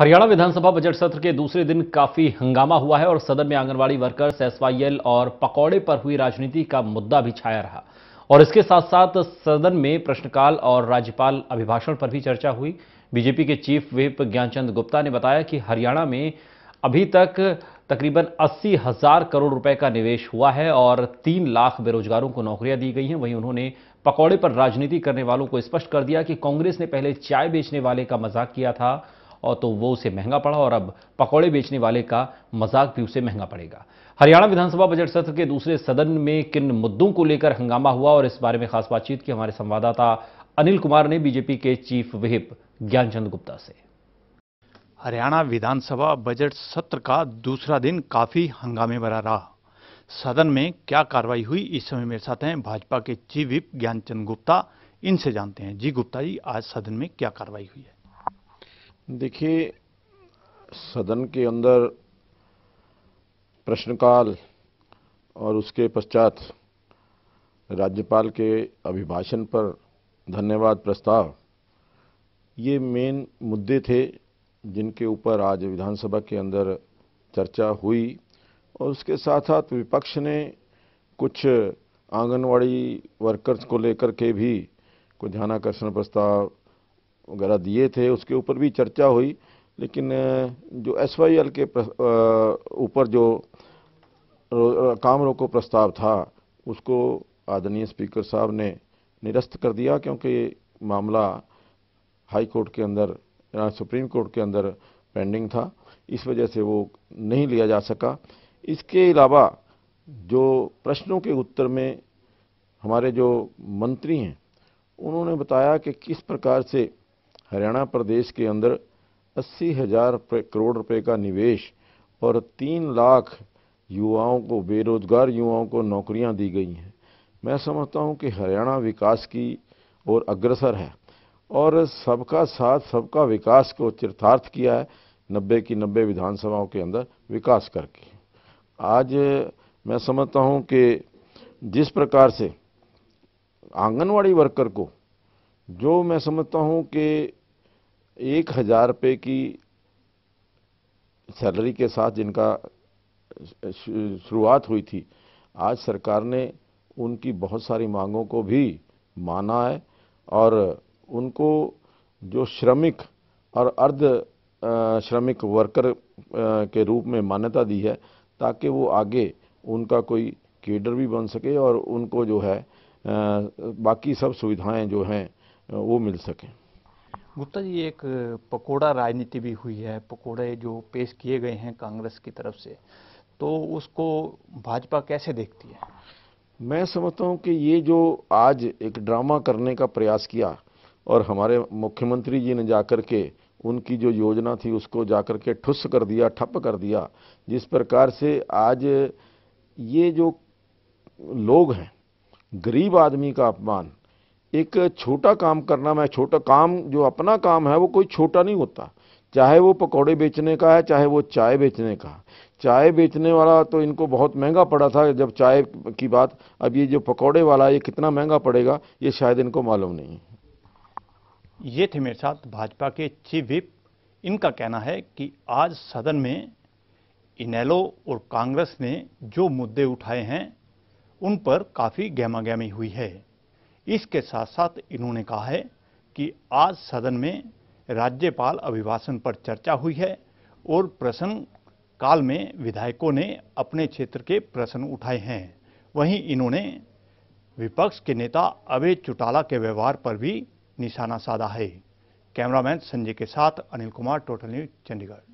हरियाणा विधानसभा budget सत्र के दूसरे दिन काफी हंगामा हुआ है और सदन में आंगनवाड़ी वर्कर्स एसवाईएल और पकौड़े पर हुई राजनीति का मुद्दा भी छाया रहा और इसके साथ साथ सदन में प्रश्नकाल और राज्यपाल अभिभाषण पर भी चर्चा हुई बीजेपी के चीफ व्हिप ज्ञानचंद गुप्ता ने बताया कि हरियाणा में अभी तक तकरीबन अस्सी हजार करोड़ रुपए का निवेश हुआ है और तीन लाख बेरोजगारों को नौकरियां दी गई हैं वहीं उन्होंने पकौड़े पर राजनीति करने वालों को स्पष्ट कर दिया कि कांग्रेस ने पहले चाय बेचने वाले का मजाक किया था और तो वो उसे महंगा पड़ा और अब पकौड़े बेचने वाले का मजाक भी उसे महंगा पड़ेगा हरियाणा विधानसभा बजट सत्र के दूसरे सदन में किन मुद्दों को लेकर हंगामा हुआ और इस बारे में खास बातचीत की हमारे संवाददाता अनिल कुमार ने बीजेपी के चीफ विहिप ज्ञानचंद गुप्ता से हरियाणा विधानसभा बजट सत्र का दूसरा दिन काफी हंगामे भरा रहा सदन में क्या कार्रवाई हुई इस समय मेरे साथ हैं भाजपा के चीफ विप ज्ञानचंद गुप्ता इनसे जानते हैं जी गुप्ता जी आज सदन में क्या कार्रवाई हुई है देखिए सदन के अंदर प्रश्नकाल और उसके पश्चात राज्यपाल के अभिभाषण पर धन्यवाद प्रस्ताव ये मेन मुद्दे थे जिनके ऊपर आज विधानसभा के अंदर चर्चा हुई और उसके साथ साथ विपक्ष ने कुछ आंगनवाड़ी वर्कर्स को लेकर के भी कुछ ध्यानाकर्षण प्रस्ताव वगैरह दिए थे उसके ऊपर भी चर्चा हुई लेकिन जो एस वाई एल के ऊपर जो काम रोको प्रस्ताव था उसको आदरणीय स्पीकर साहब ने निरस्त कर दिया क्योंकि मामला हाई कोर्ट के अंदर या सुप्रीम कोर्ट के अंदर पेंडिंग था इस वजह से वो नहीं लिया जा सका इसके अलावा जो प्रश्नों के उत्तर में हमारे जो मंत्री हैं उन्होंने बताया कि किस प्रकार से हरियाणा प्रदेश के अंदर अस्सी हजार करोड़ रुपए का निवेश और तीन लाख युवाओं को बेरोज़गार युवाओं को नौकरियां दी गई हैं मैं समझता हूं कि हरियाणा विकास की ओर अग्रसर है और सबका साथ सबका विकास को चरितार्थ किया है नब्बे की नब्बे विधानसभाओं के अंदर विकास करके आज मैं समझता हूं कि जिस प्रकार से आंगनवाड़ी वर्कर को जो मैं समझता हूं कि एक हज़ार रुपये की सैलरी के साथ जिनका शुरुआत हुई थी आज सरकार ने उनकी बहुत सारी मांगों को भी माना है और उनको जो श्रमिक और अर्ध श्रमिक वर्कर के रूप में मान्यता दी है ताकि वो आगे उनका कोई केडर भी बन सके और उनको जो है बाकी सब सुविधाएं जो हैं वो मिल सकें गुप्ता जी एक पकोड़ा राजनीति भी हुई है पकोड़े जो पेश किए गए हैं कांग्रेस की तरफ से तो उसको भाजपा कैसे देखती है मैं समझता हूं कि ये जो आज एक ड्रामा करने का प्रयास किया और हमारे मुख्यमंत्री जी ने जाकर के उनकी जो योजना थी उसको जाकर के ठुस कर दिया ठप कर दिया जिस प्रकार से आज ये जो लोग हैं गरीब आदमी का अपमान एक छोटा काम करना मैं छोटा काम जो अपना काम है वो कोई छोटा नहीं होता चाहे वो पकौड़े बेचने का है चाहे वो चाय बेचने का चाय बेचने वाला तो इनको बहुत महंगा पड़ा था जब चाय की बात अब ये जो पकौड़े वाला ये कितना महंगा पड़ेगा ये शायद इनको मालूम नहीं ये थे मेरे साथ भाजपा के चीफ विप इनका कहना है कि आज सदन में इनेलो और कांग्रेस ने जो मुद्दे उठाए हैं उन पर काफ़ी गहमागहमी हुई है इसके साथ साथ इन्होंने कहा है कि आज सदन में राज्यपाल अभिभाषण पर चर्चा हुई है और प्रश्न काल में विधायकों ने अपने क्षेत्र के प्रश्न उठाए हैं वहीं इन्होंने विपक्ष के नेता अभय चौटाला के व्यवहार पर भी निशाना साधा है कैमरामैन संजय के साथ अनिल कुमार टोटल न्यूज चंडीगढ़